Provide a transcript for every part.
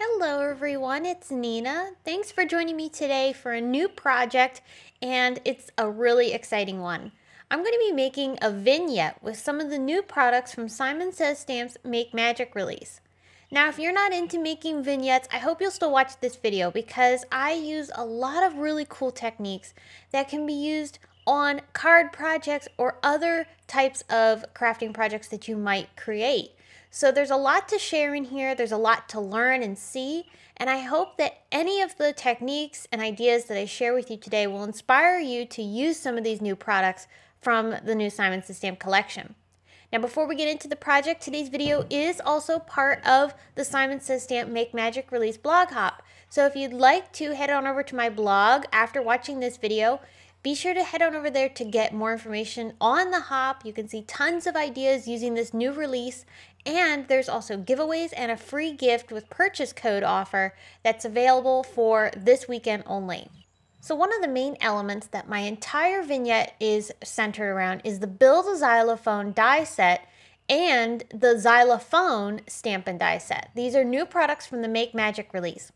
Hello everyone, it's Nina. Thanks for joining me today for a new project and it's a really exciting one. I'm going to be making a vignette with some of the new products from Simon Says Stamps Make Magic release. Now if you're not into making vignettes, I hope you'll still watch this video because I use a lot of really cool techniques that can be used on card projects or other types of crafting projects that you might create. So there's a lot to share in here, there's a lot to learn and see, and I hope that any of the techniques and ideas that I share with you today will inspire you to use some of these new products from the new Simon System collection. Now before we get into the project, today's video is also part of the Simon Says Stamp Make Magic Release blog hop. So if you'd like to head on over to my blog after watching this video, be sure to head on over there to get more information on the hop. You can see tons of ideas using this new release and there's also giveaways and a free gift with purchase code offer that's available for this weekend only. So one of the main elements that my entire vignette is centered around is the Build a Xylophone die set and the Xylophone stamp and die set. These are new products from the Make Magic release.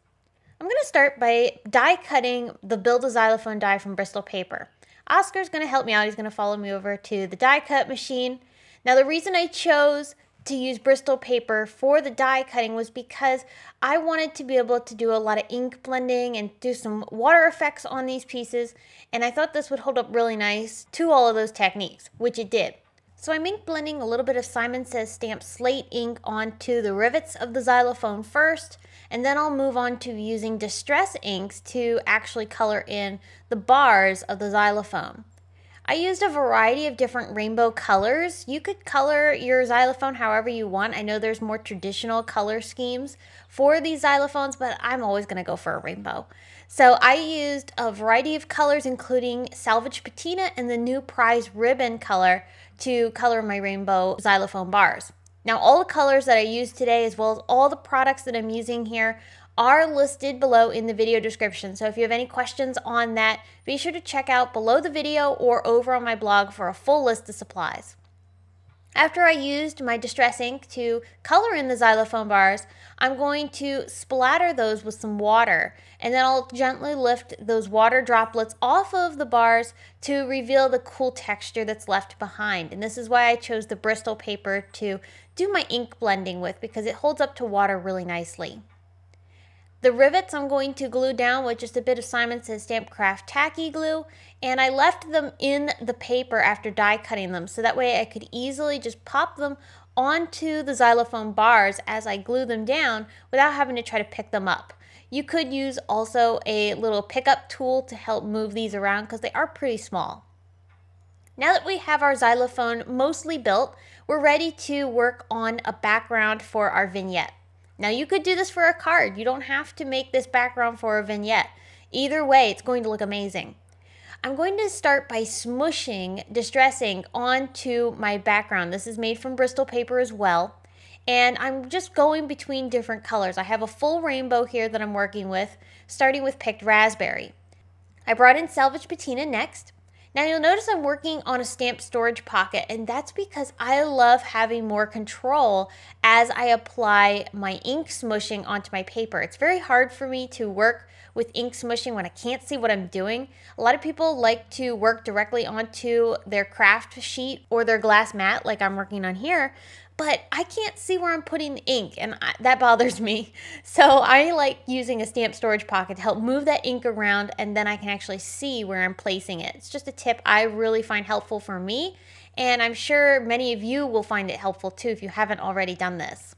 I'm going to start by die cutting the Build a Xylophone die from Bristol paper. Oscar's going to help me out. He's going to follow me over to the die cut machine. Now the reason I chose to use Bristol paper for the die cutting was because I wanted to be able to do a lot of ink blending and do some water effects on these pieces and I thought this would hold up really nice to all of those techniques, which it did. So I'm ink blending a little bit of Simon Says Stamp Slate ink onto the rivets of the xylophone first, and then I'll move on to using Distress inks to actually color in the bars of the xylophone. I used a variety of different rainbow colors. You could color your xylophone however you want. I know there's more traditional color schemes for these xylophones, but I'm always gonna go for a rainbow. So I used a variety of colors, including salvage patina and the new prize ribbon color to color my rainbow xylophone bars. Now all the colors that I used today, as well as all the products that I'm using here are listed below in the video description. So if you have any questions on that, be sure to check out below the video or over on my blog for a full list of supplies. After I used my Distress ink to color in the xylophone bars, I'm going to splatter those with some water and then I'll gently lift those water droplets off of the bars to reveal the cool texture that's left behind. And this is why I chose the Bristol paper to do my ink blending with because it holds up to water really nicely. The rivets I'm going to glue down with just a bit of Simon Says Stamp Craft Tacky Glue, and I left them in the paper after die cutting them, so that way I could easily just pop them onto the xylophone bars as I glue them down without having to try to pick them up. You could use also a little pickup tool to help move these around because they are pretty small. Now that we have our xylophone mostly built, we're ready to work on a background for our vignette. Now you could do this for a card. You don't have to make this background for a vignette. Either way, it's going to look amazing. I'm going to start by smushing distressing onto my background. This is made from Bristol paper as well. And I'm just going between different colors. I have a full rainbow here that I'm working with, starting with picked raspberry. I brought in salvage patina next. Now you'll notice I'm working on a stamp storage pocket and that's because I love having more control as I apply my ink smushing onto my paper. It's very hard for me to work with ink smushing when I can't see what I'm doing. A lot of people like to work directly onto their craft sheet or their glass mat like I'm working on here, but I can't see where I'm putting the ink and I, that bothers me. So I like using a stamp storage pocket to help move that ink around and then I can actually see where I'm placing it. It's just a tip I really find helpful for me and I'm sure many of you will find it helpful too if you haven't already done this.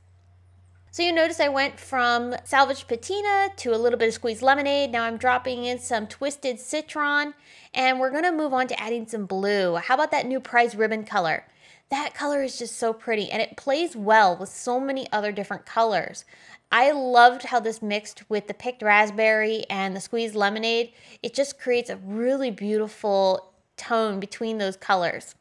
So you notice I went from salvaged patina to a little bit of squeezed lemonade. Now I'm dropping in some twisted citron and we're gonna move on to adding some blue. How about that new prize ribbon color? that color is just so pretty and it plays well with so many other different colors. I loved how this mixed with the picked raspberry and the squeezed lemonade. It just creates a really beautiful tone between those colors.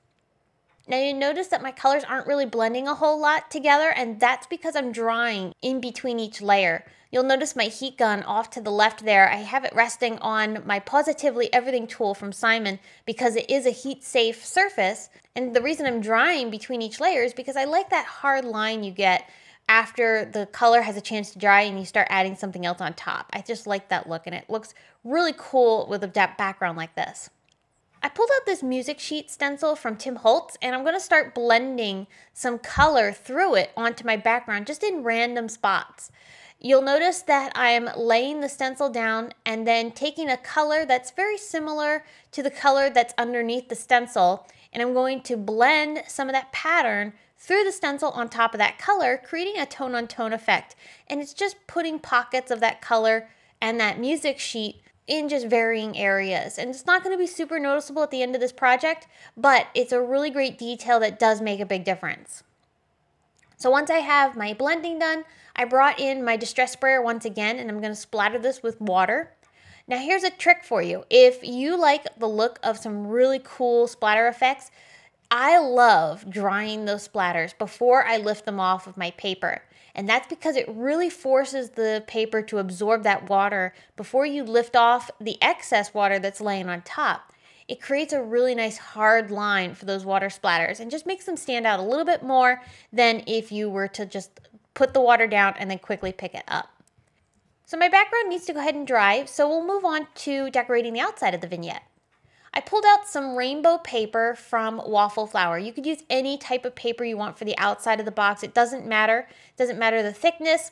Now you notice that my colors aren't really blending a whole lot together and that's because I'm drying in between each layer. You'll notice my heat gun off to the left there. I have it resting on my Positively Everything tool from Simon because it is a heat safe surface. And the reason I'm drying between each layer is because I like that hard line you get after the color has a chance to dry and you start adding something else on top. I just like that look and it looks really cool with a background like this. I pulled out this music sheet stencil from Tim Holtz and I'm going to start blending some color through it onto my background just in random spots. You'll notice that I'm laying the stencil down and then taking a color that's very similar to the color that's underneath the stencil and I'm going to blend some of that pattern through the stencil on top of that color, creating a tone-on-tone -tone effect. And it's just putting pockets of that color and that music sheet in just varying areas. And it's not going to be super noticeable at the end of this project, but it's a really great detail that does make a big difference. So once I have my blending done, I brought in my distress sprayer once again, and I'm going to splatter this with water. Now here's a trick for you. If you like the look of some really cool splatter effects, I love drying those splatters before I lift them off of my paper. And that's because it really forces the paper to absorb that water before you lift off the excess water that's laying on top. It creates a really nice hard line for those water splatters and just makes them stand out a little bit more than if you were to just put the water down and then quickly pick it up. So my background needs to go ahead and dry, so we'll move on to decorating the outside of the vignette. I pulled out some rainbow paper from waffle flower. You could use any type of paper you want for the outside of the box. It doesn't matter. It doesn't matter the thickness.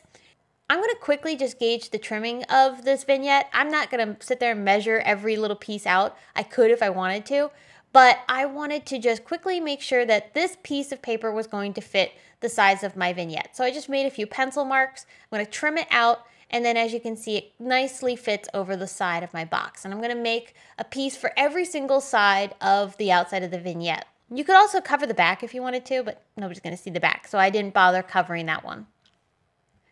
I'm going to quickly just gauge the trimming of this vignette. I'm not going to sit there and measure every little piece out. I could if I wanted to, but I wanted to just quickly make sure that this piece of paper was going to fit the size of my vignette. So I just made a few pencil marks. I'm going to trim it out and then as you can see, it nicely fits over the side of my box. And I'm gonna make a piece for every single side of the outside of the vignette. You could also cover the back if you wanted to, but nobody's gonna see the back, so I didn't bother covering that one.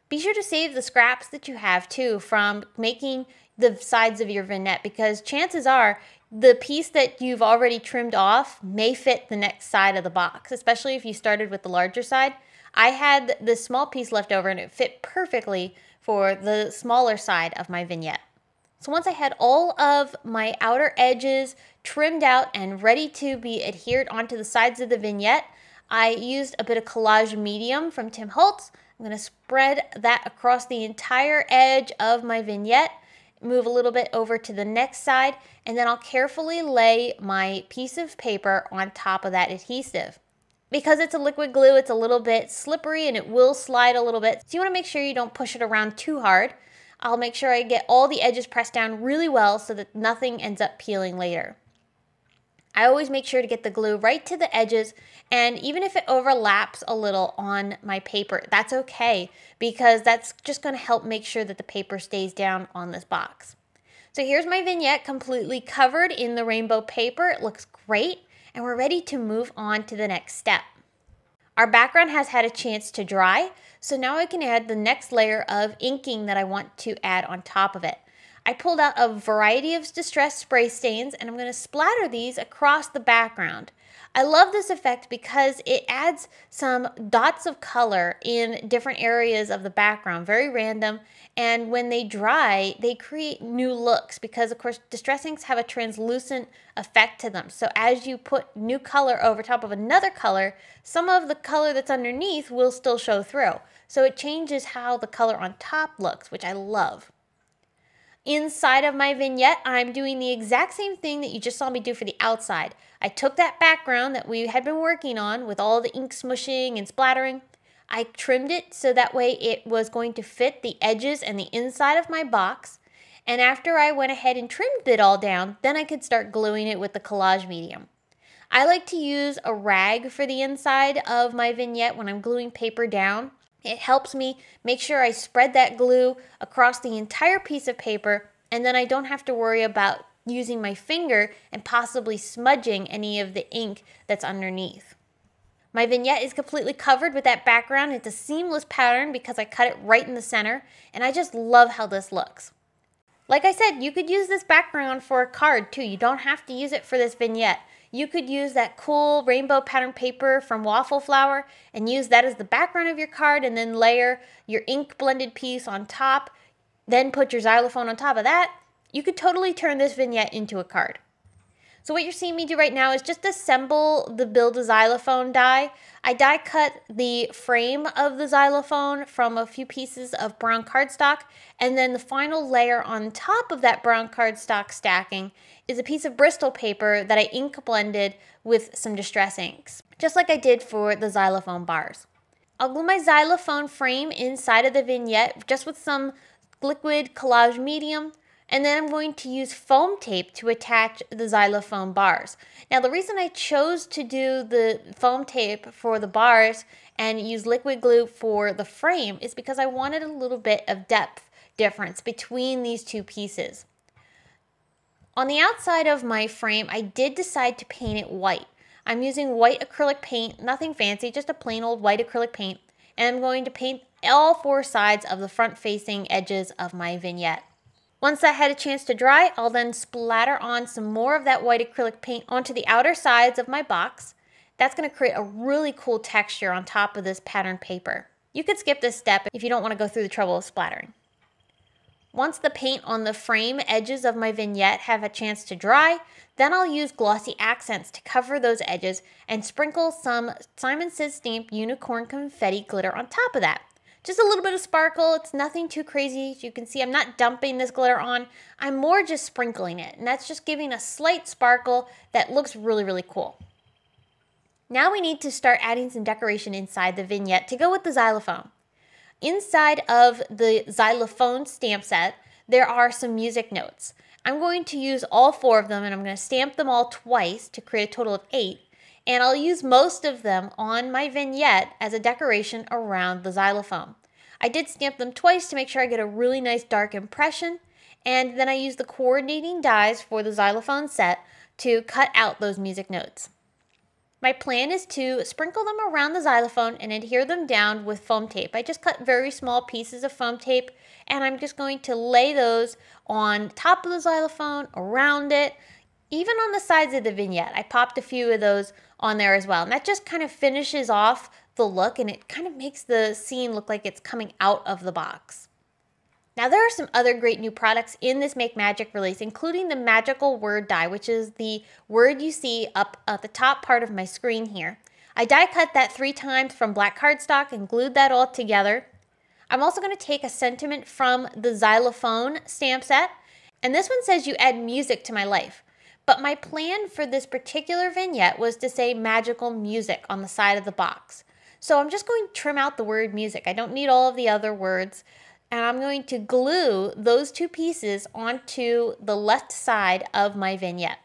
Be sure to save the scraps that you have too from making the sides of your vignette because chances are the piece that you've already trimmed off may fit the next side of the box, especially if you started with the larger side. I had this small piece left over and it fit perfectly for the smaller side of my vignette. So once I had all of my outer edges trimmed out and ready to be adhered onto the sides of the vignette, I used a bit of collage medium from Tim Holtz. I'm gonna spread that across the entire edge of my vignette, move a little bit over to the next side, and then I'll carefully lay my piece of paper on top of that adhesive. Because it's a liquid glue, it's a little bit slippery and it will slide a little bit. So you wanna make sure you don't push it around too hard. I'll make sure I get all the edges pressed down really well so that nothing ends up peeling later. I always make sure to get the glue right to the edges and even if it overlaps a little on my paper, that's okay because that's just gonna help make sure that the paper stays down on this box. So here's my vignette completely covered in the rainbow paper. It looks great and we're ready to move on to the next step. Our background has had a chance to dry, so now I can add the next layer of inking that I want to add on top of it. I pulled out a variety of distress spray stains and I'm going to splatter these across the background. I love this effect because it adds some dots of color in different areas of the background, very random. And when they dry, they create new looks because of course distressings have a translucent effect to them. So as you put new color over top of another color, some of the color that's underneath will still show through. So it changes how the color on top looks, which I love. Inside of my vignette, I'm doing the exact same thing that you just saw me do for the outside. I took that background that we had been working on with all the ink smushing and splattering. I trimmed it so that way it was going to fit the edges and the inside of my box. And after I went ahead and trimmed it all down, then I could start gluing it with the collage medium. I like to use a rag for the inside of my vignette when I'm gluing paper down it helps me make sure I spread that glue across the entire piece of paper and then I don't have to worry about using my finger and possibly smudging any of the ink that's underneath. My vignette is completely covered with that background. It's a seamless pattern because I cut it right in the center and I just love how this looks. Like I said, you could use this background for a card too. You don't have to use it for this vignette. You could use that cool rainbow pattern paper from Waffle Flower and use that as the background of your card and then layer your ink blended piece on top, then put your xylophone on top of that. You could totally turn this vignette into a card. So what you're seeing me do right now is just assemble the build a xylophone die. I die cut the frame of the xylophone from a few pieces of brown cardstock, and then the final layer on top of that brown cardstock stacking is a piece of Bristol paper that I ink blended with some distress inks, just like I did for the xylophone bars. I'll glue my xylophone frame inside of the vignette just with some liquid collage medium and then I'm going to use foam tape to attach the xylophone bars. Now the reason I chose to do the foam tape for the bars and use liquid glue for the frame is because I wanted a little bit of depth difference between these two pieces. On the outside of my frame, I did decide to paint it white. I'm using white acrylic paint, nothing fancy, just a plain old white acrylic paint, and I'm going to paint all four sides of the front-facing edges of my vignette. Once that had a chance to dry, I'll then splatter on some more of that white acrylic paint onto the outer sides of my box. That's gonna create a really cool texture on top of this pattern paper. You could skip this step if you don't wanna go through the trouble of splattering. Once the paint on the frame edges of my vignette have a chance to dry, then I'll use glossy accents to cover those edges and sprinkle some Simon Says Stamp Unicorn Confetti glitter on top of that just a little bit of sparkle. It's nothing too crazy. You can see I'm not dumping this glitter on. I'm more just sprinkling it. And that's just giving a slight sparkle that looks really, really cool. Now we need to start adding some decoration inside the vignette to go with the xylophone. Inside of the xylophone stamp set, there are some music notes. I'm going to use all four of them and I'm going to stamp them all twice to create a total of eight and I'll use most of them on my vignette as a decoration around the xylophone. I did stamp them twice to make sure I get a really nice dark impression, and then I used the coordinating dies for the xylophone set to cut out those music notes. My plan is to sprinkle them around the xylophone and adhere them down with foam tape. I just cut very small pieces of foam tape and I'm just going to lay those on top of the xylophone, around it, even on the sides of the vignette, I popped a few of those on there as well. And that just kind of finishes off the look and it kind of makes the scene look like it's coming out of the box. Now there are some other great new products in this Make Magic release, including the Magical Word Die, which is the word you see up at the top part of my screen here. I die cut that three times from black cardstock and glued that all together. I'm also gonna take a sentiment from the Xylophone stamp set, and this one says you add music to my life. But my plan for this particular vignette was to say magical music on the side of the box. So I'm just going to trim out the word music. I don't need all of the other words. And I'm going to glue those two pieces onto the left side of my vignette.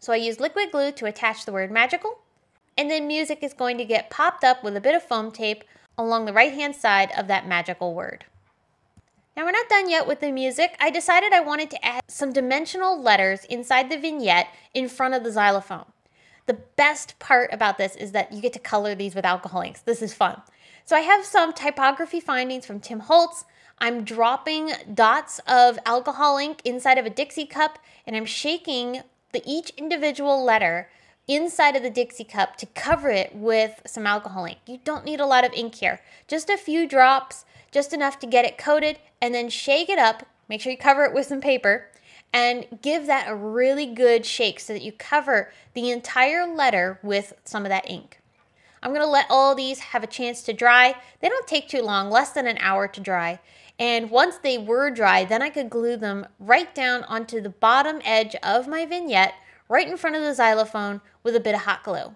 So I use liquid glue to attach the word magical. And then music is going to get popped up with a bit of foam tape along the right hand side of that magical word. Now we're not done yet with the music. I decided I wanted to add some dimensional letters inside the vignette in front of the xylophone. The best part about this is that you get to color these with alcohol inks. This is fun. So I have some typography findings from Tim Holtz. I'm dropping dots of alcohol ink inside of a Dixie cup and I'm shaking the each individual letter inside of the Dixie cup to cover it with some alcohol ink. You don't need a lot of ink here, just a few drops just enough to get it coated, and then shake it up. Make sure you cover it with some paper and give that a really good shake so that you cover the entire letter with some of that ink. I'm gonna let all these have a chance to dry. They don't take too long, less than an hour to dry. And once they were dry, then I could glue them right down onto the bottom edge of my vignette, right in front of the xylophone with a bit of hot glue.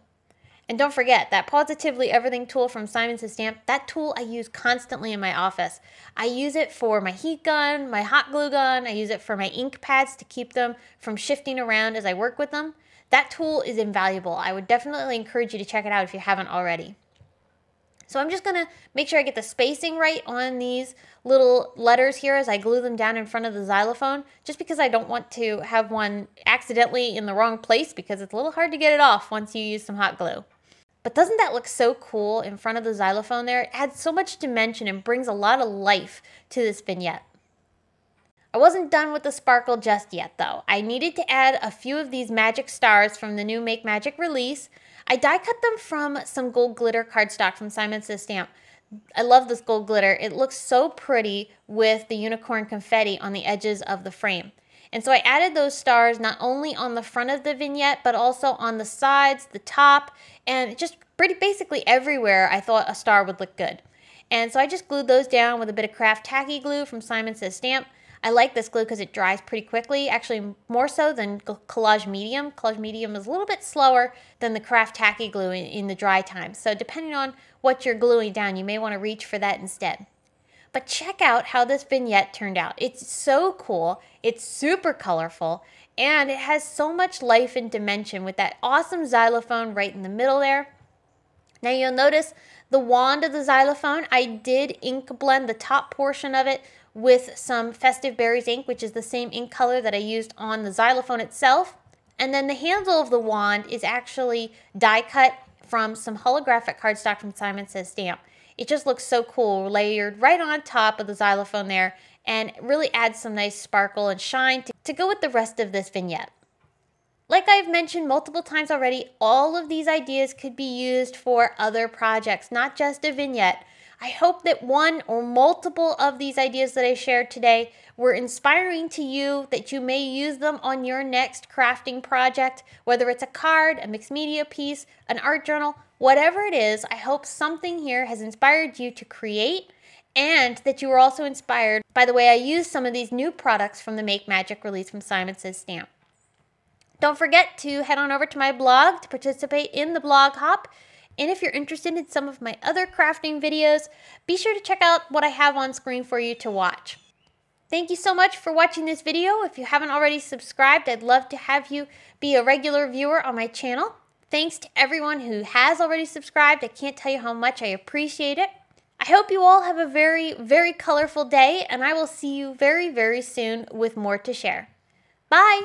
And don't forget that Positively Everything tool from Simon Stamp, that tool I use constantly in my office. I use it for my heat gun, my hot glue gun, I use it for my ink pads to keep them from shifting around as I work with them. That tool is invaluable. I would definitely encourage you to check it out if you haven't already. So I'm just gonna make sure I get the spacing right on these little letters here as I glue them down in front of the xylophone, just because I don't want to have one accidentally in the wrong place because it's a little hard to get it off once you use some hot glue. But doesn't that look so cool in front of the xylophone there? It adds so much dimension and brings a lot of life to this vignette. I wasn't done with the sparkle just yet though. I needed to add a few of these magic stars from the new Make Magic release. I die cut them from some gold glitter cardstock from Simon Says Stamp. I love this gold glitter. It looks so pretty with the unicorn confetti on the edges of the frame. And so I added those stars not only on the front of the vignette, but also on the sides, the top, and just pretty basically everywhere I thought a star would look good. And so I just glued those down with a bit of craft tacky glue from Simon Says Stamp. I like this glue because it dries pretty quickly, actually more so than collage medium. Collage medium is a little bit slower than the craft tacky glue in, in the dry time. So depending on what you're gluing down, you may want to reach for that instead. But check out how this vignette turned out. It's so cool, it's super colorful, and it has so much life and dimension with that awesome xylophone right in the middle there. Now you'll notice the wand of the xylophone, I did ink blend the top portion of it with some Festive Berries ink, which is the same ink color that I used on the xylophone itself. And then the handle of the wand is actually die cut from some holographic cardstock from Simon Says Stamp. It just looks so cool, layered right on top of the xylophone there, and really adds some nice sparkle and shine to, to go with the rest of this vignette. Like I've mentioned multiple times already, all of these ideas could be used for other projects, not just a vignette. I hope that one or multiple of these ideas that I shared today were inspiring to you, that you may use them on your next crafting project, whether it's a card, a mixed media piece, an art journal, whatever it is. I hope something here has inspired you to create and that you were also inspired by the way I used some of these new products from the Make Magic release from Simon Says Stamp. Don't forget to head on over to my blog to participate in the blog hop. And if you're interested in some of my other crafting videos, be sure to check out what I have on screen for you to watch. Thank you so much for watching this video. If you haven't already subscribed, I'd love to have you be a regular viewer on my channel. Thanks to everyone who has already subscribed. I can't tell you how much I appreciate it. I hope you all have a very, very colorful day, and I will see you very, very soon with more to share. Bye!